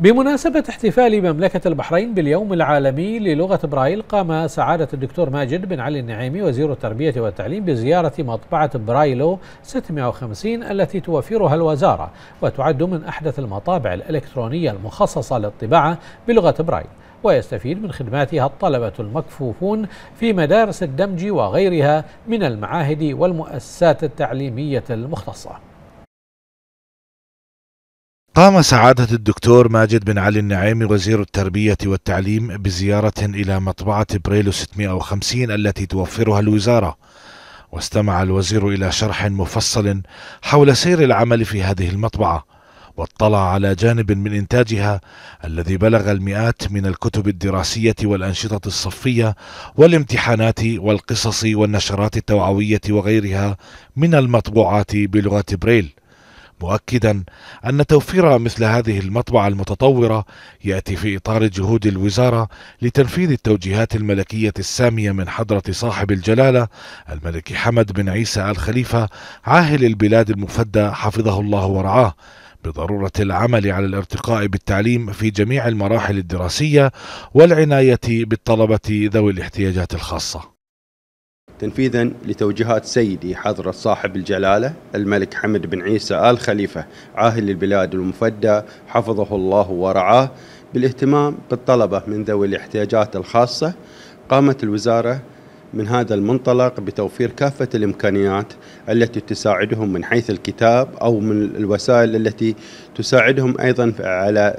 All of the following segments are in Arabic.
بمناسبة احتفال مملكة البحرين باليوم العالمي للغة برايل قام سعادة الدكتور ماجد بن علي النعيمي وزير التربية والتعليم بزيارة مطبعة برايلو 650 التي توفرها الوزارة وتعد من أحدث المطابع الإلكترونية المخصصة للطباعة بلغة برايل ويستفيد من خدماتها الطلبة المكفوفون في مدارس الدمج وغيرها من المعاهد والمؤسسات التعليمية المختصة قام سعادة الدكتور ماجد بن علي النعيمي وزير التربية والتعليم بزيارة إلى مطبعة بريلو 650 التي توفرها الوزارة واستمع الوزير إلى شرح مفصل حول سير العمل في هذه المطبعة واطلع على جانب من إنتاجها الذي بلغ المئات من الكتب الدراسية والأنشطة الصفية والامتحانات والقصص والنشرات التوعوية وغيرها من المطبوعات بلغة بريل مؤكدا أن توفير مثل هذه المطبعة المتطورة يأتي في إطار جهود الوزارة لتنفيذ التوجيهات الملكية السامية من حضرة صاحب الجلالة الملك حمد بن عيسى الخليفة عاهل البلاد المفدى حفظه الله ورعاه بضرورة العمل على الارتقاء بالتعليم في جميع المراحل الدراسية والعناية بالطلبة ذوي الاحتياجات الخاصة تنفيذا لتوجيهات سيدي حضرة صاحب الجلالة الملك حمد بن عيسى آل خليفة عاهل البلاد المفدى حفظه الله ورعاه بالاهتمام بالطلبة من ذوي الاحتياجات الخاصة قامت الوزارة من هذا المنطلق بتوفير كافة الإمكانيات التي تساعدهم من حيث الكتاب أو من الوسائل التي تساعدهم أيضا على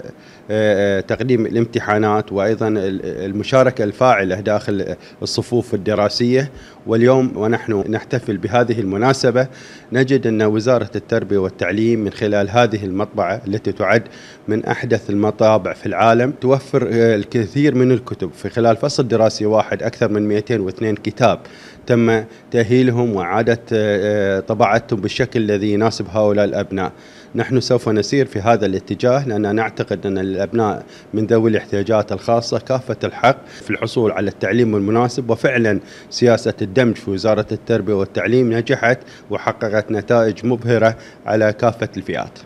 آه، آه، تقديم الامتحانات وأيضا المشاركة الفاعلة داخل الصفوف الدراسية واليوم ونحن نحتفل بهذه المناسبة نجد أن وزارة التربية والتعليم من خلال هذه المطبعة التي تعد من أحدث المطابع في العالم توفر آه، الكثير من الكتب في خلال فصل دراسي واحد أكثر من 202 الكتاب تم تأهيلهم وإعادة آه، آه، طباعتهم بالشكل الذي يناسب هؤلاء الأبناء نحن سوف نسير في هذا الاتجاه لأننا نعتقد أن الأبناء من ذوي الاحتياجات الخاصة كافة الحق في الحصول على التعليم المناسب وفعلا سياسة الدمج في وزارة التربية والتعليم نجحت وحققت نتائج مبهرة على كافة الفئات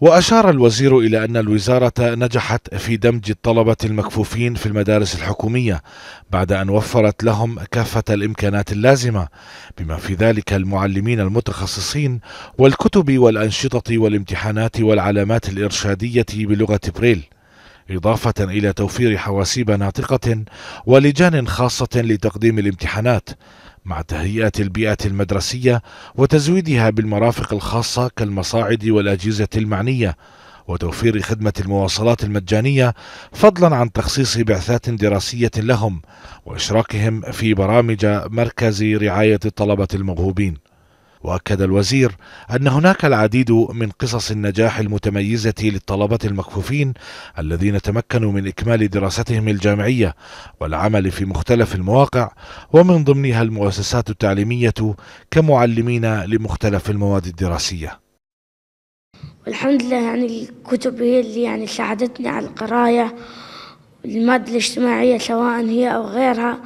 وأشار الوزير إلى أن الوزارة نجحت في دمج الطلبة المكفوفين في المدارس الحكومية بعد أن وفرت لهم كافة الإمكانات اللازمة بما في ذلك المعلمين المتخصصين والكتب والأنشطة والامتحانات والعلامات الإرشادية بلغة بريل إضافة إلى توفير حواسيب ناطقة ولجان خاصة لتقديم الامتحانات مع تهيئة البيئة المدرسية وتزويدها بالمرافق الخاصة كالمصاعد والأجهزة المعنية وتوفير خدمة المواصلات المجانية فضلا عن تخصيص بعثات دراسية لهم وإشراكهم في برامج مركز رعاية الطلبة الموهوبين واكد الوزير ان هناك العديد من قصص النجاح المتميزه للطلبه المكفوفين الذين تمكنوا من اكمال دراستهم الجامعيه والعمل في مختلف المواقع ومن ضمنها المؤسسات التعليميه كمعلمين لمختلف المواد الدراسيه الحمد لله يعني الكتب هي اللي يعني ساعدتني على القرايه المادة الاجتماعية سواء هي أو غيرها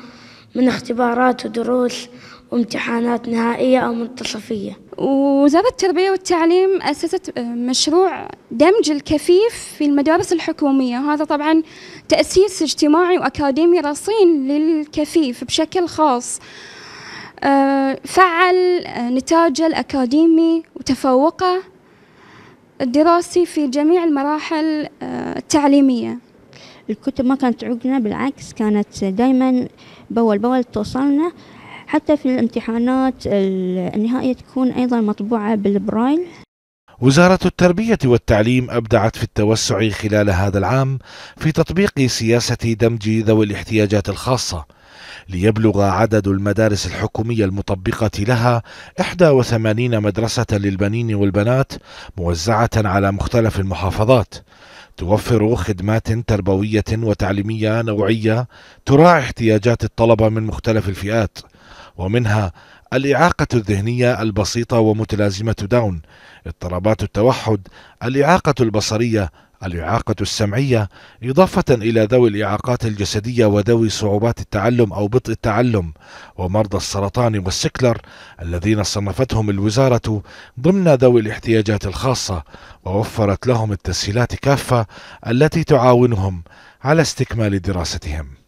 من اختبارات ودروس وامتحانات نهائية أو منتصفية وزارة التربية والتعليم أسست آه، مشروع دمج الكفيف في المدارس الحكومية هذا طبعا تأسيس اجتماعي وأكاديمي رصين للكفيف بشكل خاص آه، فعل آه، نتاجه الأكاديمي وتفوقه الدراسي في جميع المراحل التعليمية الكتب ما كانت تعوقنا بالعكس كانت دائما بول بول توصلنا حتى في الامتحانات النهائية تكون أيضا مطبوعة بالبرايل وزارة التربية والتعليم أبدعت في التوسع خلال هذا العام في تطبيق سياسة دمج ذوي الاحتياجات الخاصة ليبلغ عدد المدارس الحكومية المطبقة لها 81 مدرسة للبنين والبنات موزعة على مختلف المحافظات توفر خدمات تربوية وتعليمية نوعية تراعي احتياجات الطلبة من مختلف الفئات ومنها الإعاقة الذهنية البسيطة ومتلازمة داون، اضطرابات التوحد، الإعاقة البصرية، الإعاقة السمعية، إضافة إلى ذوي الإعاقات الجسدية وذوي صعوبات التعلم أو بطء التعلم، ومرضى السرطان والسكلر الذين صنفتهم الوزارة ضمن ذوي الاحتياجات الخاصة، ووفرت لهم التسهيلات كافة التي تعاونهم على استكمال دراستهم.